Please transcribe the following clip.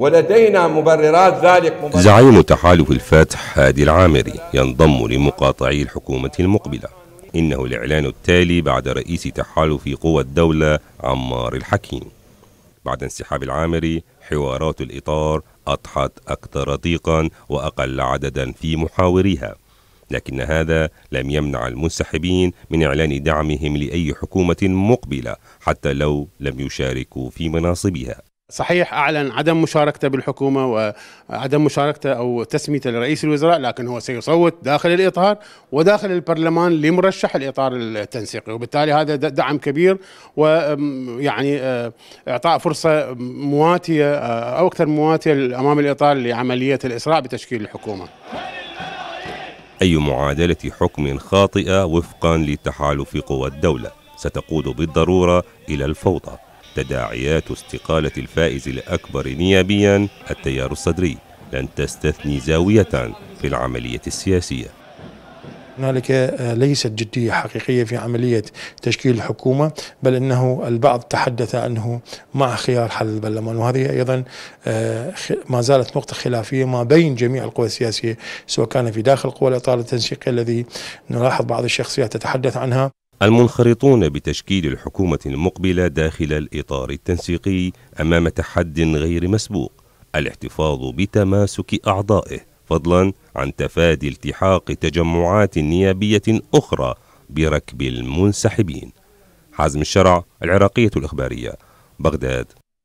ولدينا مبررات ذلك مبررات زعيم تحالف الفتح هادي العامري ينضم لمقاطعي الحكومة المقبلة إنه الإعلان التالي بعد رئيس تحالف قوى الدولة عمار الحكيم بعد انسحاب العامري حوارات الإطار أضحت أكثر ضيقا وأقل عددا في محاوريها لكن هذا لم يمنع المنسحبين من إعلان دعمهم لأي حكومة مقبلة حتى لو لم يشاركوا في مناصبها صحيح أعلن عدم مشاركته بالحكومة وعدم مشاركته أو تسميته لرئيس الوزراء لكن هو سيصوت داخل الإطار وداخل البرلمان لمرشح الإطار التنسيقي وبالتالي هذا دعم كبير ويعني إعطاء فرصة مواتية أو أكثر مواتية أمام الإطار لعملية الإسراع بتشكيل الحكومة أي معادلة حكم خاطئة وفقا لتحالف قوى الدولة ستقود بالضرورة إلى الفوضى تداعيات استقالة الفائز الأكبر نيابيا التيار الصدري لن تستثني زاوية في العملية السياسية هنالك آه، ليست جدية حقيقية في عملية تشكيل الحكومة بل أنه البعض تحدث أنه مع خيار حل البرلمان وهذه أيضا آه، ما زالت نقطة خلافية ما بين جميع القوى السياسية سواء كان في داخل قوى الإطار التنسيقي الذي نلاحظ بعض الشخصيات تتحدث عنها المنخرطون بتشكيل الحكومة المقبلة داخل الإطار التنسيقي أمام تحد غير مسبوق الاحتفاظ بتماسك أعضائه فضلا عن تفادي التحاق تجمعات نيابية أخرى بركب المنسحبين حازم الشرع العراقية الإخبارية بغداد